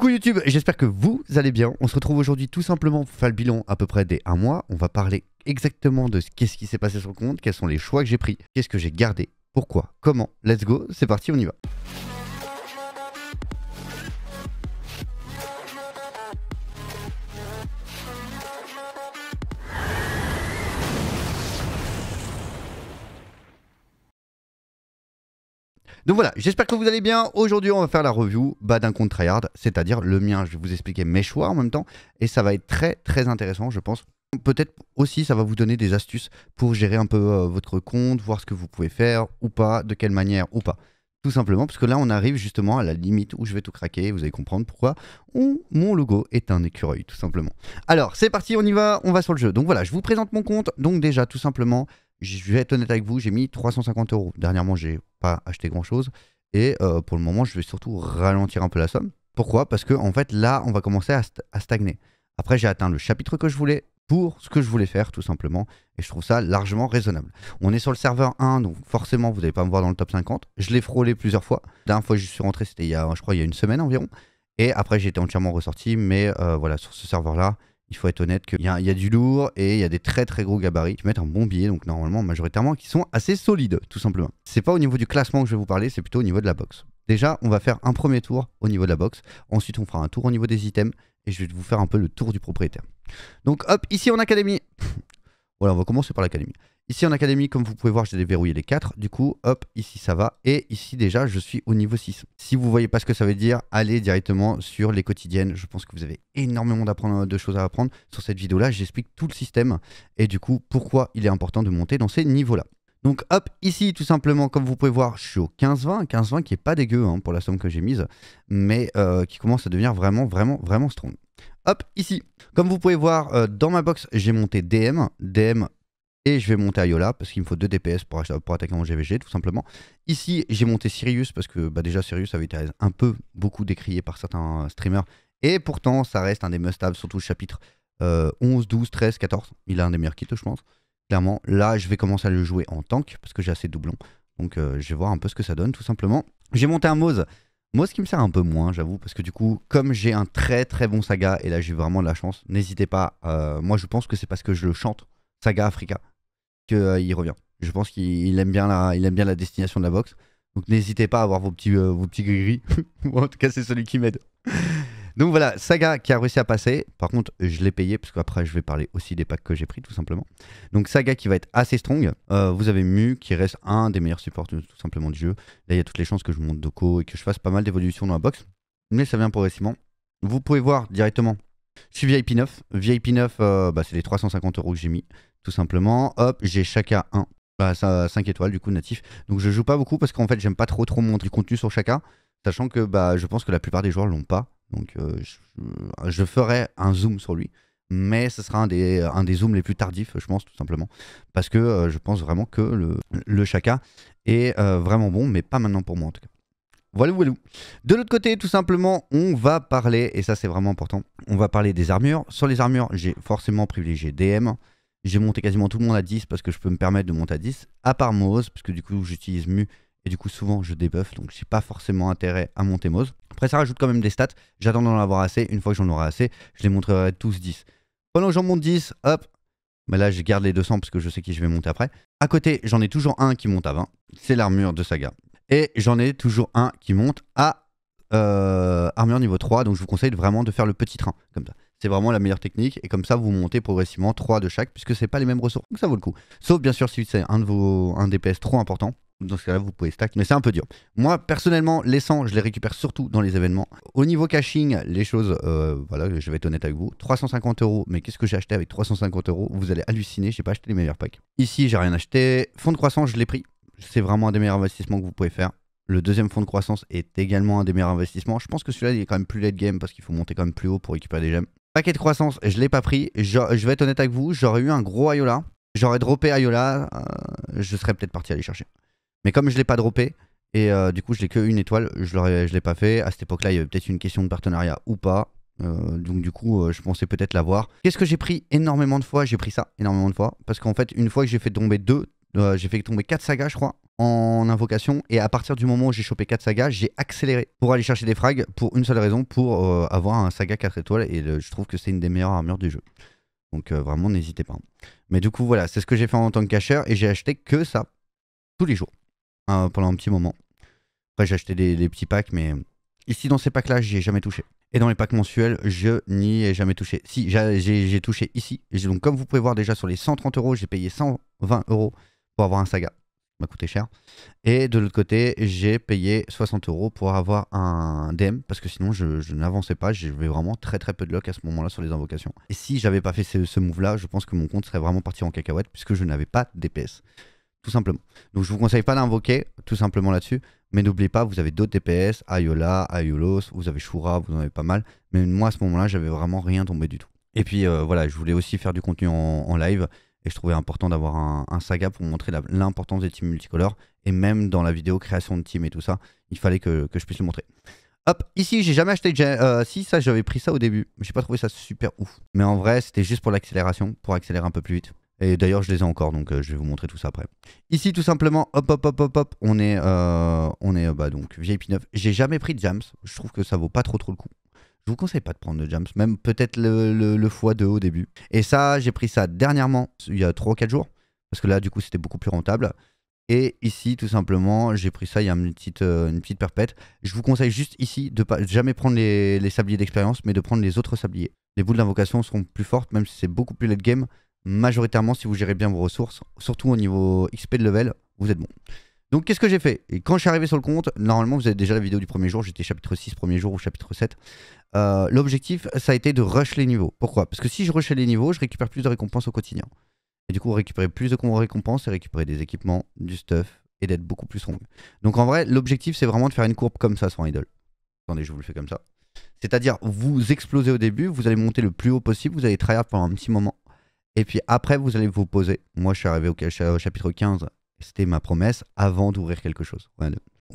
Coucou YouTube, j'espère que vous allez bien. On se retrouve aujourd'hui tout simplement pour faire le bilan à peu près des 1 mois. On va parler exactement de qu'est-ce qui s'est passé sur le compte, quels sont les choix que j'ai pris, qu'est-ce que j'ai gardé, pourquoi, comment. Let's go, c'est parti, on y va. Donc voilà, j'espère que vous allez bien. Aujourd'hui, on va faire la review bah, d'un compte tryhard, c'est-à-dire le mien. Je vais vous expliquer mes choix en même temps et ça va être très très intéressant, je pense. Peut-être aussi, ça va vous donner des astuces pour gérer un peu euh, votre compte, voir ce que vous pouvez faire ou pas, de quelle manière ou pas. Tout simplement, parce que là, on arrive justement à la limite où je vais tout craquer. Vous allez comprendre pourquoi mon logo est un écureuil, tout simplement. Alors, c'est parti, on y va, on va sur le jeu. Donc voilà, je vous présente mon compte. Donc déjà, tout simplement, je vais être honnête avec vous, j'ai mis 350 euros. Dernièrement, j'ai pas acheté grand chose. Et euh, pour le moment, je vais surtout ralentir un peu la somme. Pourquoi Parce que en fait, là, on va commencer à, stagner. Après, j'ai atteint le chapitre que je voulais pour ce que je voulais faire, tout simplement. Et je trouve ça largement raisonnable. On est sur le serveur 1, donc forcément, vous n'allez pas me voir dans le top 50. Je l'ai frôlé plusieurs fois. La dernière fois je suis rentré, c'était il y a, je crois, il y a une semaine environ. Et après, j'ai été entièrement ressorti. Mais euh, voilà, sur ce serveur-là, il faut être honnête qu'il y, a, du lourd et il y a des très très gros gabarits qui mettent un bon billet, donc normalement majoritairement qui sont assez solides, tout simplement. C'est pas au niveau du classement que je vais vous parler, c'est plutôt au niveau de la boxe. Déjà, on va faire un premier tour au niveau de la boxe, ensuite on fera un tour au niveau des items et je vais vous faire un peu le tour du propriétaire. Donc hop, ici en académie. voilà, on va commencer par l'académie. Ici en académie, comme vous pouvez voir, j'ai déverrouillé les 4. Du coup, hop, ici ça va. Et ici déjà, je suis au niveau 6. Si vous ne voyez pas ce que ça veut dire, allez directement sur les quotidiennes. Je pense que vous avez énormément de choses à apprendre. Sur cette vidéo-là, j'explique tout le système et du coup, pourquoi il est important de monter dans ces niveaux-là. Donc hop, ici tout simplement, comme vous pouvez voir, je suis au 15-20, 15-20 qui n'est pas dégueu hein, pour la somme que j'ai mise, mais euh, qui commence à devenir vraiment, vraiment, vraiment strong. Hop, ici, comme vous pouvez voir, euh, dans ma box, j'ai monté DM, DM et je vais monter Ayola parce qu'il me faut 2 DPS pour, attaquer mon GVG tout simplement. Ici j'ai monté Sirius parce que bah, déjà Sirius avait été un peu beaucoup décrié par certains streamers. Et pourtant ça reste un des must haves surtout le chapitre 11, 12, 13, 14. Il a un des meilleurs kits je pense. Clairement là je vais commencer à le jouer en tank parce que j'ai assez de doublons. Donc euh, je vais voir un peu ce que ça donne tout simplement. J'ai monté un Moz. Moi, qui me sert un peu moins, j'avoue, parce que du coup, comme j'ai un très très bon saga, et là j'ai vraiment de la chance, n'hésitez pas, euh, moi je pense que c'est parce que je le chante, Saga Africa. Euh, il revient. Je pense qu'il aime, bien la, aime bien la destination de la boxe. Donc n'hésitez pas à avoir vos petits, euh, vos petits gris-gris. en tout cas, c'est celui qui m'aide. Donc voilà, Saga qui a réussi à passer. Par contre, je l'ai payé parce qu'après, je vais parler aussi des packs que j'ai pris, tout simplement. Donc Saga qui va être assez strong. Euh, vous avez Mu qui reste un des meilleurs supports tout simplement du jeu. Là, il y a toutes les chances que je monte Doko et que je fasse pas mal d'évolutions dans la box. Mais ça vient progressivement. Vous pouvez voir directement je suis VIP 9. VIP 9, bah, c'est les 350 euros que j'ai mis, tout simplement. Hop, j'ai chacun 1. Bah, 5 étoiles, du coup, natif. Donc je joue pas beaucoup parce qu'en fait, j'aime pas trop trop montrer du contenu sur chacun. Sachant que bah, je pense que la plupart des joueurs l'ont pas. Donc euh, je, ferai un zoom sur lui. Mais ce sera un des, un des zooms les plus tardifs, je pense, tout simplement. Parce que euh, je pense vraiment que le, le est euh, vraiment bon, mais pas maintenant pour moi en tout cas. Voilà, De l'autre côté, tout simplement, on va parler, et ça c'est vraiment important, on va parler des armures. Sur les armures, j'ai forcément privilégié DM. J'ai monté quasiment tout le monde à 10 parce que je peux me permettre de monter à 10, à part mose parce que du coup j'utilise Mu et du coup souvent je debuff, donc j'ai pas forcément intérêt à monter mose Après ça rajoute quand même des stats, j'attends d'en avoir assez, une fois que j'en aurai assez, je les montrerai tous 10. Pendant que j'en monte 10, hop, mais bah là, je garde les 200 parce que je sais qui je vais monter après. À côté, j'en ai toujours un qui monte à 20. C'est l'armure de Saga. Et j'en ai toujours un qui monte à euh, armure niveau 3. Donc je vous conseille vraiment de faire le petit train comme ça. C'est vraiment la meilleure technique. Et comme ça, vous montez progressivement 3 de chaque, puisque c'est pas les mêmes ressources. Donc ça vaut le coup. Sauf bien sûr si c'est un de vos un DPS trop important. Dans ce cas-là, vous pouvez stack, mais c'est un peu dur. Moi, personnellement, les 100, je les récupère surtout dans les événements. Au niveau caching, les choses, euh, voilà, je vais être honnête avec vous. 350 euros, mais qu'est-ce que j'ai acheté avec 350 euros Vous allez halluciner, j'ai pas acheté les meilleurs packs. Ici, j'ai rien acheté. Fonds de croissance, je l'ai pris c'est vraiment un des meilleurs investissements que vous pouvez faire. Le deuxième fonds de croissance est également un des meilleurs investissements. Je pense que celui-là, il est quand même plus late game parce qu'il faut monter quand même plus haut pour récupérer des gemmes. Paquet de croissance, je l'ai pas pris. Je, vais être honnête avec vous, j'aurais eu un gros Ayola. J'aurais droppé Ayola, euh, je serais peut-être parti aller chercher. Mais comme je l'ai pas droppé, et euh, du coup je n'ai que étoile, je ne l'ai pas fait. À cette époque-là, il y avait peut-être une question de partenariat ou pas. Euh, donc du coup, je pensais peut-être l'avoir. Qu'est-ce que j'ai pris énormément de fois J'ai pris ça énormément de fois. Parce qu'en fait, une fois que j'ai fait tomber deux, euh, j'ai fait tomber 4 sagas, je crois, en invocation. Et à partir du moment où j'ai chopé 4 sagas, j'ai accéléré pour aller chercher des frags pour une seule raison, pour euh, avoir un saga 4 étoiles. Et je trouve que c'est une des meilleures armures du jeu. Donc euh, vraiment, n'hésitez pas. Mais du coup, voilà, c'est ce que j'ai fait en tant que cacheur. Et j'ai acheté que ça, tous les jours, pendant un petit moment. Après, j'ai acheté des, petits packs, mais ici, dans ces packs-là, j'y ai jamais touché. Et dans les packs mensuels, je n'y ai jamais touché. Si, j'ai touché ici. Donc, comme vous pouvez voir déjà sur les 130 euros, j'ai payé 120 euros avoir un saga. m'a coûté cher. Et de l'autre côté, j'ai payé 60 euros pour avoir un DM, parce que sinon je, n'avançais pas, j'avais vraiment très très peu de luck à ce moment-là sur les invocations. Et si j'avais pas fait ce, move-là, je pense que mon compte serait vraiment parti en cacahuète, puisque je n'avais pas DPS. Tout simplement. Donc je vous conseille pas d'invoquer, tout simplement là-dessus. Mais n'oubliez pas, vous avez d'autres DPS, Ayola, Ayolos, vous avez Shura, vous en avez pas mal. Mais moi, à ce moment-là, j'avais vraiment rien tombé du tout. Et puis euh, voilà, je voulais aussi faire du contenu en, en live. Et je trouvais important d'avoir un, saga pour montrer l'importance des teams multicolores. Et même dans la vidéo création de team et tout ça, il fallait que, je puisse le montrer. Hop, ici, j'ai jamais acheté. Euh, si, ça, j'avais pris ça au début. J'ai pas trouvé ça super ouf. Mais en vrai, c'était juste pour l'accélération, pour accélérer un peu plus vite. Et d'ailleurs, je les ai encore, donc euh, je vais vous montrer tout ça après. Ici, tout simplement, hop, hop, hop, hop, hop, on est, euh, on est euh, bah, donc VIP 9. J'ai jamais pris de Jams. Je trouve que ça vaut pas trop, trop le coup je vous conseille pas de prendre le jumps, même peut-être le, le, le x2 au début. Et ça, j'ai pris ça dernièrement, il y a 3 ou 4 jours, parce que là, du coup, c'était beaucoup plus rentable. Et ici, tout simplement, j'ai pris ça, il y a une petite, euh, une petite perpète. Je vous conseille juste ici de pas jamais prendre les, sabliers d'expérience, mais de prendre les autres sabliers. Les boules d'invocation seront plus fortes, même si c'est beaucoup plus late game. Majoritairement, si vous gérez bien vos ressources, surtout au niveau XP de level, vous êtes bon. Donc qu'est-ce que j'ai fait Et quand je suis arrivé sur le compte, normalement vous avez déjà la vidéo du premier jour, j'étais chapitre 6, premier jour ou chapitre 7. Euh, l'objectif, ça a été de rush les niveaux. Pourquoi Parce que si je rushais les niveaux, je récupère plus de récompenses au quotidien. Et du coup, récupérer plus de récompenses et récupérer des équipements, du stuff et d'être beaucoup plus strong. Donc en vrai, l'objectif, c'est vraiment de faire une courbe comme ça sans idle. Attendez, je vous le fais comme ça. C'est-à-dire, vous explosez au début, vous allez monter le plus haut possible, vous allez tryhard pendant un petit moment. Et puis après, vous allez vous poser. Moi, je suis arrivé au chapitre 15 c'était ma promesse avant d'ouvrir quelque chose.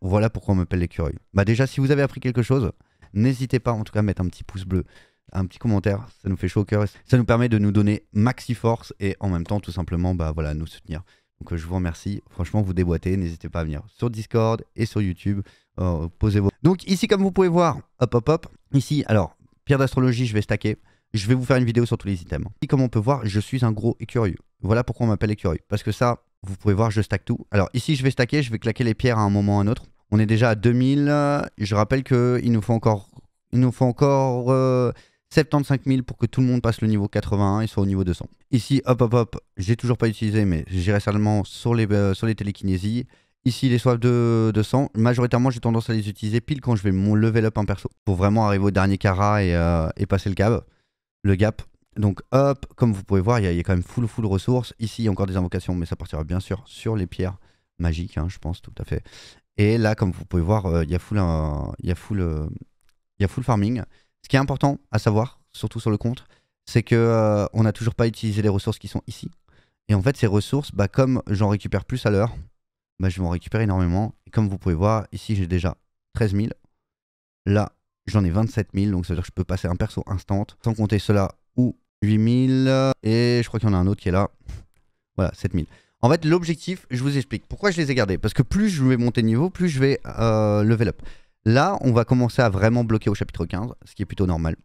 Voilà pourquoi on m'appelle l'écureuil. Bah déjà, si vous avez appris quelque chose, n'hésitez pas en tout cas à mettre un petit pouce bleu, un petit commentaire, ça nous fait chaud au cœur, ça nous permet de nous donner maxi force et en même temps tout simplement bah voilà nous soutenir. Donc euh, je vous remercie, franchement vous déboîtez, n'hésitez pas à venir sur Discord et sur YouTube, euh, posez vos... Donc ici comme vous pouvez voir, hop hop hop, ici alors, pierre d'astrologie je vais stacker, je vais vous faire une vidéo sur tous les items. Et comme on peut voir, je suis un gros écureuil. Voilà pourquoi on m'appelle écureuil. parce que ça, vous pouvez voir, je stack tout. Alors ici, je vais stacker, je vais claquer les pierres à un moment ou à un autre. On est déjà à 2000. Je rappelle qu'il nous faut encore, il nous faut encore 75 euh, 000 pour que tout le monde passe le niveau 81 et soit au niveau 200. Ici, hop, hop, hop, j'ai toujours pas utilisé, mais j'irai seulement sur les, euh, sur les télékinésies. Ici, les soifs de, 200. majoritairement, j'ai tendance à les utiliser pile quand je vais mon level up en perso pour vraiment arriver au dernier cara euh, et, passer le, cab, le gap. Donc hop, comme vous pouvez voir, il y, a quand même full full ressources. Ici, il y a encore des invocations, mais ça partira bien sûr sur les pierres magiques, hein, je pense tout à fait. Et là, comme vous pouvez voir, euh, il y a full, euh, a full farming. Ce qui est important à savoir, surtout sur le compte, c'est que euh, on n'a toujours pas utilisé les ressources qui sont ici. Et en fait, ces ressources, bah, comme j'en récupère plus à l'heure, bah, je vais en récupérer énormément. Et comme vous pouvez voir, ici, j'ai déjà 13 000. Là, j'en ai 27 000, donc ça veut dire que je peux passer un perso instant. Sans compter cela, ou. 8000. Et je crois qu'il y en a un autre qui est là. Voilà, 7000. En fait, l'objectif, je vous explique. Pourquoi je les ai gardés Parce que plus je vais monter de niveau, plus je vais euh, level up. Là, on va commencer à vraiment bloquer au chapitre 15, ce qui est plutôt normal.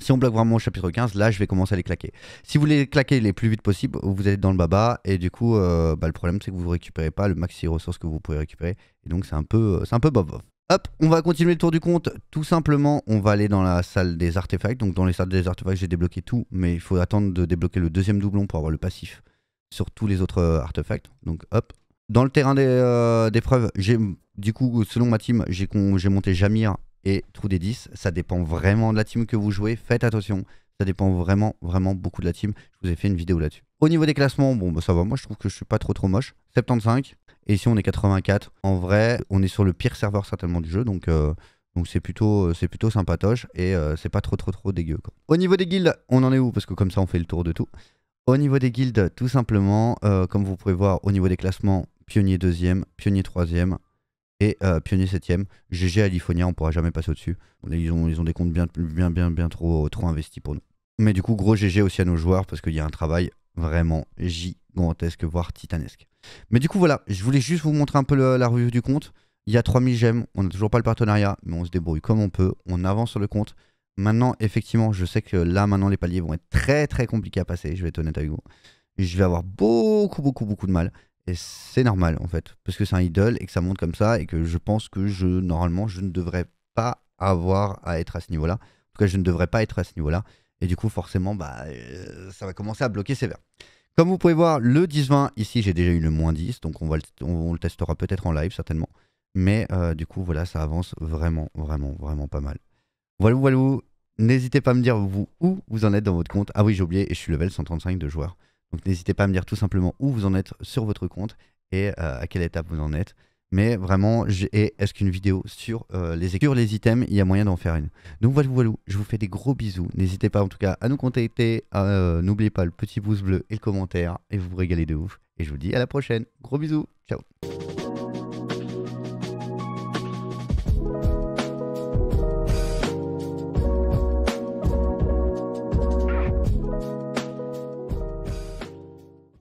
Si on bloque vraiment au chapitre 15, là, je vais commencer à les claquer. Si vous les claquez les plus vite possible, vous êtes dans le baba. Et du coup, euh, bah, le problème, c'est que vous ne récupérez pas le maxi ressources que vous pouvez récupérer. Et donc, c'est un peu, c'est un peu bob. Hop, on va continuer le tour du compte. Tout simplement, on va aller dans la salle des artefacts. Donc dans les salles des artefacts, j'ai débloqué tout, mais il faut attendre de débloquer le deuxième doublon pour avoir le passif sur tous les autres euh, artefacts. Donc hop. Dans le terrain euh, des preuves, j'ai du coup, selon ma team, j'ai monté Jamir et Trou des 10. Ça dépend vraiment de la team que vous jouez. Faites attention. Ça dépend vraiment, vraiment beaucoup de la team. Je vous ai fait une vidéo là-dessus. Au niveau des classements, bon, bah, ça va. Moi, je trouve que je suis pas trop, trop moche. 75. Et ici, on est 84. En vrai, on est sur le pire serveur certainement du jeu, donc euh, donc c'est plutôt, euh, c'est plutôt sympatoche et euh, c'est pas trop trop trop dégueu. Au niveau des guildes, on en est où Parce que comme ça, on fait le tour de tout. Au niveau des guildes, tout simplement, comme vous pouvez voir, au niveau des classements, pionnier deuxième, pionnier 3e et pionnier pionnier septième. GG à l'Ifonia, on pourra jamais passer au-dessus. Ils ont, ils ont des comptes bien, bien, bien, trop, trop investis pour nous. Mais du coup, gros GG aussi à nos joueurs parce qu'il y a un travail vraiment gigantesque, voire titanesque. Mais du coup, voilà, je voulais juste vous montrer un peu la revue du compte. Il y a 3000 gemmes, on n'a toujours pas le partenariat, mais on se débrouille comme on peut, on avance sur le compte. Maintenant, effectivement, je sais que là, maintenant, les paliers vont être très très compliqués à passer, je vais être honnête avec vous. Je vais avoir beaucoup, beaucoup, beaucoup de mal. Et c'est normal, en fait, parce que c'est un idole et que ça monte comme ça, et que je pense que je, normalement, je ne devrais pas avoir à être à ce niveau-là. En tout cas, je ne devrais pas être à ce niveau-là. Et du coup, forcément, bah, euh, ça va commencer à bloquer sévère. Comme vous pouvez voir, le 10-20, ici, j'ai déjà eu le moins 10. Donc, on, le, on, le testera peut-être en live, certainement. Mais euh, du coup, voilà, ça avance vraiment, vraiment, vraiment pas mal. Voilà, voilà. N'hésitez pas à me dire vous, où vous en êtes dans votre compte. Ah oui, j'ai oublié, et je suis level 135 de joueur. Donc n'hésitez pas à me dire tout simplement où vous en êtes sur votre compte et euh, à quelle étape vous en êtes. Mais vraiment, est-ce qu'une vidéo sur, euh, les, les items, il y a moyen d'en faire une. Donc voilà, je vous fais des gros bisous. N'hésitez pas en tout cas à nous contacter. Euh, n'oubliez pas le petit pouce bleu et le commentaire. Et vous vous régalez de ouf. Et je vous dis à la prochaine. Gros bisous. Ciao.